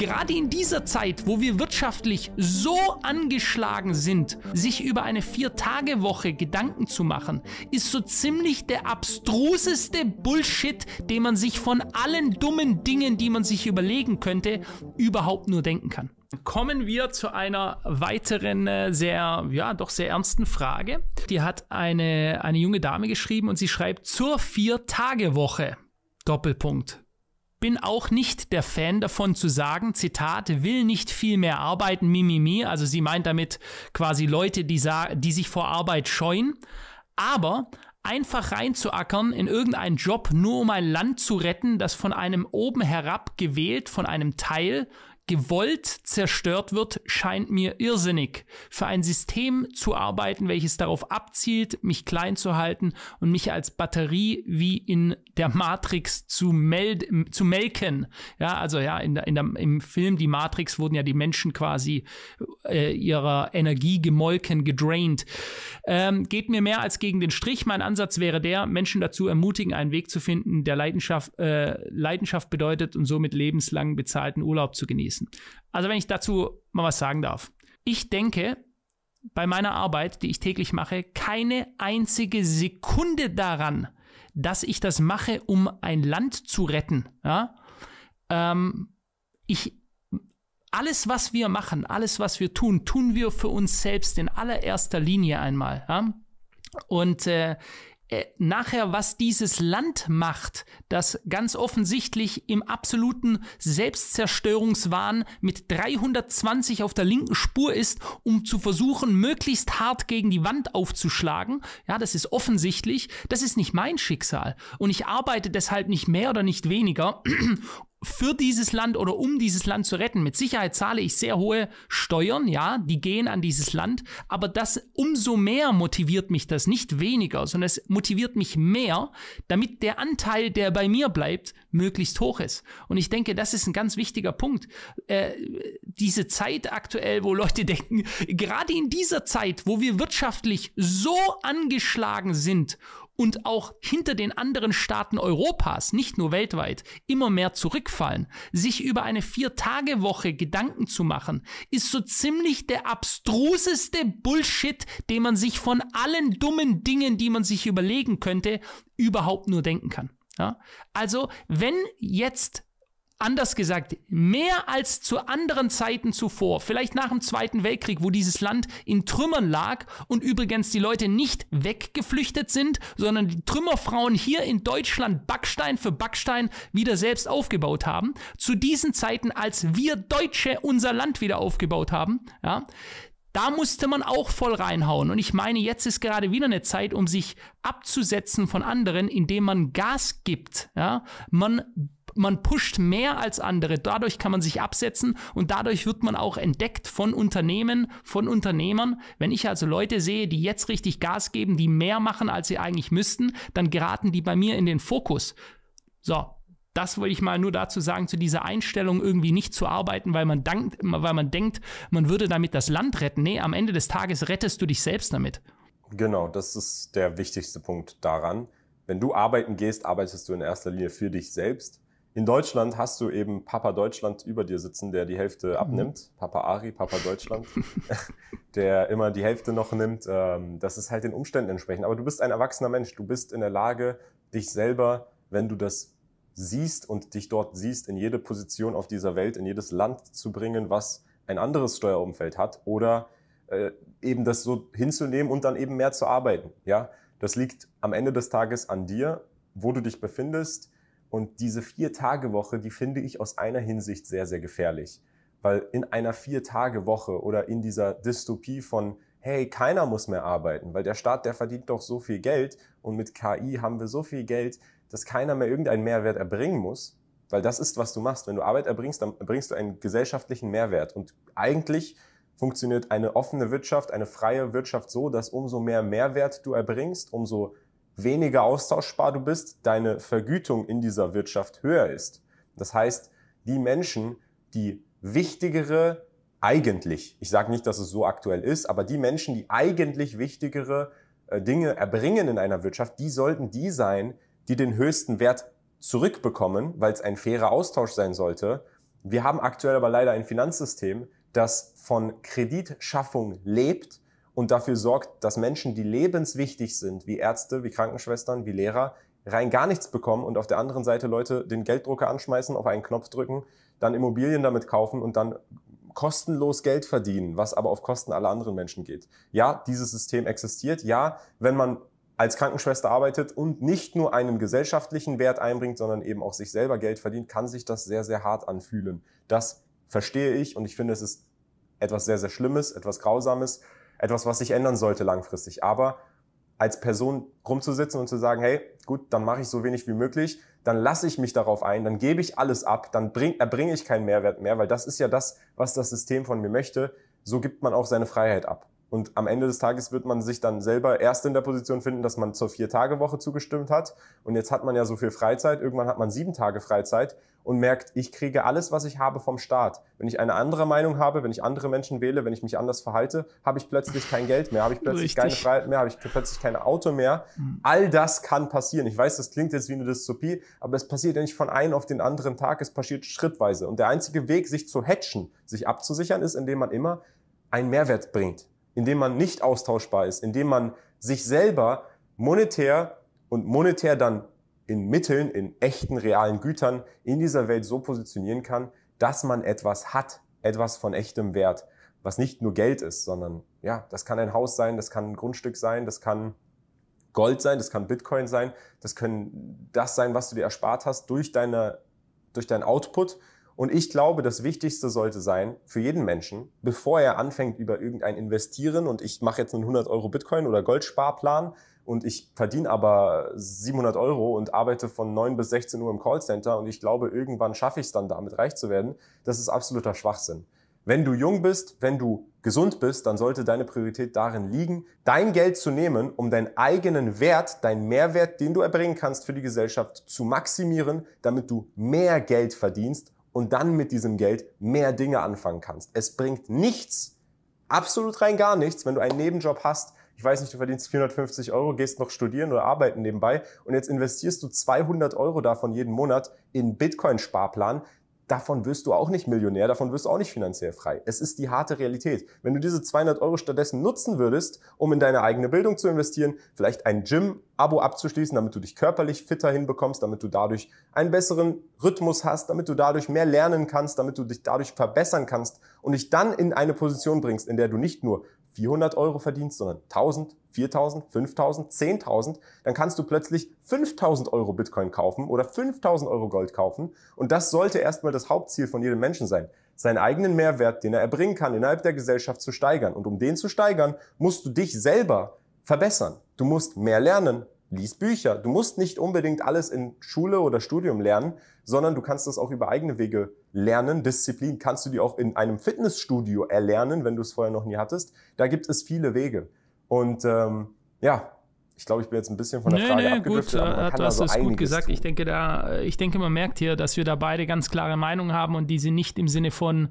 gerade in dieser Zeit, wo wir wirtschaftlich so angeschlagen sind, sich über eine Vier-Tage-Woche Gedanken zu machen, ist so ziemlich der abstruseste Bullshit, den man sich von allen dummen Dingen, die man sich überlegen könnte, überhaupt nur denken kann. Kommen wir zu einer weiteren äh, sehr, ja, doch sehr ernsten Frage. Die hat eine, eine junge Dame geschrieben und sie schreibt zur Vier-Tage-Woche. Doppelpunkt bin auch nicht der Fan davon zu sagen, Zitat, will nicht viel mehr arbeiten, mimimi. Also sie meint damit quasi Leute, die, die sich vor Arbeit scheuen. Aber einfach reinzuackern in irgendeinen Job, nur um ein Land zu retten, das von einem oben herab gewählt, von einem Teil gewollt zerstört wird, scheint mir irrsinnig. Für ein System zu arbeiten, welches darauf abzielt, mich klein zu halten und mich als Batterie wie in der Matrix zu, mel zu melken. Ja, also ja, in der, in der, im Film Die Matrix wurden ja die Menschen quasi äh, ihrer Energie gemolken, gedraint. Ähm, geht mir mehr als gegen den Strich. Mein Ansatz wäre der, Menschen dazu ermutigen, einen Weg zu finden, der Leidenschaft, äh, Leidenschaft bedeutet und somit lebenslang bezahlten Urlaub zu genießen genießen. Also wenn ich dazu mal was sagen darf. Ich denke bei meiner Arbeit, die ich täglich mache, keine einzige Sekunde daran, dass ich das mache, um ein Land zu retten. Ja? Ähm, ich alles, was wir machen, alles, was wir tun, tun wir für uns selbst in allererster Linie einmal. Ja? Und äh, äh, nachher, was dieses Land macht, das ganz offensichtlich im absoluten Selbstzerstörungswahn mit 320 auf der linken Spur ist, um zu versuchen, möglichst hart gegen die Wand aufzuschlagen. Ja, das ist offensichtlich. Das ist nicht mein Schicksal. Und ich arbeite deshalb nicht mehr oder nicht weniger, für dieses Land oder um dieses Land zu retten. Mit Sicherheit zahle ich sehr hohe Steuern, ja, die gehen an dieses Land, aber das umso mehr motiviert mich das, nicht weniger, sondern es motiviert mich mehr, damit der Anteil, der bei mir bleibt, möglichst hoch ist. Und ich denke, das ist ein ganz wichtiger Punkt. Äh, diese Zeit aktuell, wo Leute denken, gerade in dieser Zeit, wo wir wirtschaftlich so angeschlagen sind und auch hinter den anderen Staaten Europas, nicht nur weltweit, immer mehr zurückfallen, sich über eine Vier-Tage-Woche Gedanken zu machen, ist so ziemlich der abstruseste Bullshit, den man sich von allen dummen Dingen, die man sich überlegen könnte, überhaupt nur denken kann. Ja? Also, wenn jetzt anders gesagt, mehr als zu anderen Zeiten zuvor, vielleicht nach dem Zweiten Weltkrieg, wo dieses Land in Trümmern lag und übrigens die Leute nicht weggeflüchtet sind, sondern die Trümmerfrauen hier in Deutschland Backstein für Backstein wieder selbst aufgebaut haben, zu diesen Zeiten, als wir Deutsche unser Land wieder aufgebaut haben, ja, da musste man auch voll reinhauen. Und ich meine, jetzt ist gerade wieder eine Zeit, um sich abzusetzen von anderen, indem man Gas gibt. Ja? Man man pusht mehr als andere. Dadurch kann man sich absetzen und dadurch wird man auch entdeckt von Unternehmen, von Unternehmern. Wenn ich also Leute sehe, die jetzt richtig Gas geben, die mehr machen, als sie eigentlich müssten, dann geraten die bei mir in den Fokus. So, das wollte ich mal nur dazu sagen, zu dieser Einstellung irgendwie nicht zu arbeiten, weil man, dankt, weil man denkt, man würde damit das Land retten. Nee, am Ende des Tages rettest du dich selbst damit. Genau, das ist der wichtigste Punkt daran. Wenn du arbeiten gehst, arbeitest du in erster Linie für dich selbst. In Deutschland hast du eben Papa Deutschland über dir sitzen, der die Hälfte mhm. abnimmt. Papa Ari, Papa Deutschland, der immer die Hälfte noch nimmt. Ähm, das ist halt den Umständen entsprechend. Aber du bist ein erwachsener Mensch. Du bist in der Lage, dich selber, wenn du das siehst und dich dort siehst, in jede Position auf dieser Welt, in jedes Land zu bringen, was ein anderes Steuerumfeld hat oder äh, eben das so hinzunehmen und dann eben mehr zu arbeiten. Ja, das liegt am Ende des Tages an dir, wo du dich befindest und diese Vier-Tage-Woche, die finde ich aus einer Hinsicht sehr, sehr gefährlich. Weil in einer Vier-Tage-Woche oder in dieser Dystopie von, hey, keiner muss mehr arbeiten, weil der Staat, der verdient doch so viel Geld und mit KI haben wir so viel Geld, dass keiner mehr irgendeinen Mehrwert erbringen muss. Weil das ist, was du machst. Wenn du Arbeit erbringst, dann erbringst du einen gesellschaftlichen Mehrwert. Und eigentlich funktioniert eine offene Wirtschaft, eine freie Wirtschaft so, dass umso mehr Mehrwert du erbringst, umso weniger austauschbar du bist, deine Vergütung in dieser Wirtschaft höher ist. Das heißt, die Menschen, die wichtigere, eigentlich, ich sage nicht, dass es so aktuell ist, aber die Menschen, die eigentlich wichtigere äh, Dinge erbringen in einer Wirtschaft, die sollten die sein, die den höchsten Wert zurückbekommen, weil es ein fairer Austausch sein sollte. Wir haben aktuell aber leider ein Finanzsystem, das von Kreditschaffung lebt und dafür sorgt, dass Menschen, die lebenswichtig sind, wie Ärzte, wie Krankenschwestern, wie Lehrer, rein gar nichts bekommen und auf der anderen Seite Leute den Gelddrucker anschmeißen, auf einen Knopf drücken, dann Immobilien damit kaufen und dann kostenlos Geld verdienen, was aber auf Kosten aller anderen Menschen geht. Ja, dieses System existiert. Ja, wenn man als Krankenschwester arbeitet und nicht nur einen gesellschaftlichen Wert einbringt, sondern eben auch sich selber Geld verdient, kann sich das sehr, sehr hart anfühlen. Das verstehe ich und ich finde, es ist etwas sehr, sehr Schlimmes, etwas Grausames etwas, was sich ändern sollte langfristig. Aber als Person rumzusitzen und zu sagen, hey, gut, dann mache ich so wenig wie möglich, dann lasse ich mich darauf ein, dann gebe ich alles ab, dann bring, erbringe ich keinen Mehrwert mehr, weil das ist ja das, was das System von mir möchte. So gibt man auch seine Freiheit ab. Und am Ende des Tages wird man sich dann selber erst in der Position finden, dass man zur Vier-Tage-Woche zugestimmt hat. Und jetzt hat man ja so viel Freizeit. Irgendwann hat man sieben Tage Freizeit und merkt, ich kriege alles, was ich habe vom Staat. Wenn ich eine andere Meinung habe, wenn ich andere Menschen wähle, wenn ich mich anders verhalte, habe ich plötzlich kein Geld mehr, habe ich plötzlich Richtig. keine Freiheit mehr, habe ich plötzlich kein Auto mehr. Mhm. All das kann passieren. Ich weiß, das klingt jetzt wie eine Dystopie, aber es passiert ja nicht von einem auf den anderen Tag. Es passiert schrittweise. Und der einzige Weg, sich zu hatchen, sich abzusichern, ist, indem man immer einen Mehrwert bringt indem man nicht austauschbar ist, indem man sich selber monetär und monetär dann in Mitteln, in echten, realen Gütern in dieser Welt so positionieren kann, dass man etwas hat, etwas von echtem Wert, was nicht nur Geld ist, sondern ja, das kann ein Haus sein, das kann ein Grundstück sein, das kann Gold sein, das kann Bitcoin sein, das können das sein, was du dir erspart hast durch deine, durch deinen Output, und ich glaube, das Wichtigste sollte sein für jeden Menschen, bevor er anfängt über irgendein Investieren und ich mache jetzt einen 100 Euro Bitcoin oder Goldsparplan und ich verdiene aber 700 Euro und arbeite von 9 bis 16 Uhr im Callcenter und ich glaube, irgendwann schaffe ich es dann damit reich zu werden, das ist absoluter Schwachsinn. Wenn du jung bist, wenn du gesund bist, dann sollte deine Priorität darin liegen, dein Geld zu nehmen, um deinen eigenen Wert, deinen Mehrwert, den du erbringen kannst für die Gesellschaft, zu maximieren, damit du mehr Geld verdienst und dann mit diesem Geld mehr Dinge anfangen kannst. Es bringt nichts, absolut rein gar nichts, wenn du einen Nebenjob hast. Ich weiß nicht, du verdienst 450 Euro, gehst noch studieren oder arbeiten nebenbei und jetzt investierst du 200 Euro davon jeden Monat in Bitcoin-Sparplan davon wirst du auch nicht Millionär, davon wirst du auch nicht finanziell frei. Es ist die harte Realität. Wenn du diese 200 Euro stattdessen nutzen würdest, um in deine eigene Bildung zu investieren, vielleicht ein Gym-Abo abzuschließen, damit du dich körperlich fitter hinbekommst, damit du dadurch einen besseren Rhythmus hast, damit du dadurch mehr lernen kannst, damit du dich dadurch verbessern kannst und dich dann in eine Position bringst, in der du nicht nur 400 Euro verdienst, sondern 1000, 4000, 5000, 10.000, dann kannst du plötzlich 5000 Euro Bitcoin kaufen oder 5000 Euro Gold kaufen. Und das sollte erstmal das Hauptziel von jedem Menschen sein, seinen eigenen Mehrwert, den er erbringen kann, innerhalb der Gesellschaft zu steigern. Und um den zu steigern, musst du dich selber verbessern. Du musst mehr lernen, lies Bücher. Du musst nicht unbedingt alles in Schule oder Studium lernen, sondern du kannst das auch über eigene Wege lernen. Disziplin kannst du dir auch in einem Fitnessstudio erlernen, wenn du es vorher noch nie hattest. Da gibt es viele Wege. Und ähm, ja, ich glaube, ich bin jetzt ein bisschen von der nee, Frage nee, abgedriftet. Gut, aber du hast also es gut gesagt. Tun. Ich denke, da, äh, ich denke, man merkt hier, dass wir da beide ganz klare Meinungen haben und diese nicht im Sinne von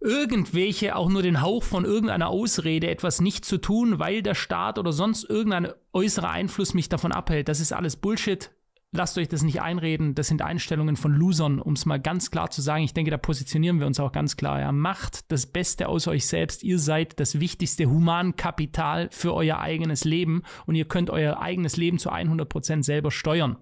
irgendwelche, auch nur den Hauch von irgendeiner Ausrede, etwas nicht zu tun, weil der Staat oder sonst irgendein äußerer Einfluss mich davon abhält. Das ist alles Bullshit. Lasst euch das nicht einreden. Das sind Einstellungen von Losern, um es mal ganz klar zu sagen. Ich denke, da positionieren wir uns auch ganz klar. Ja. Macht das Beste aus euch selbst. Ihr seid das wichtigste Humankapital für euer eigenes Leben und ihr könnt euer eigenes Leben zu 100% Prozent selber steuern.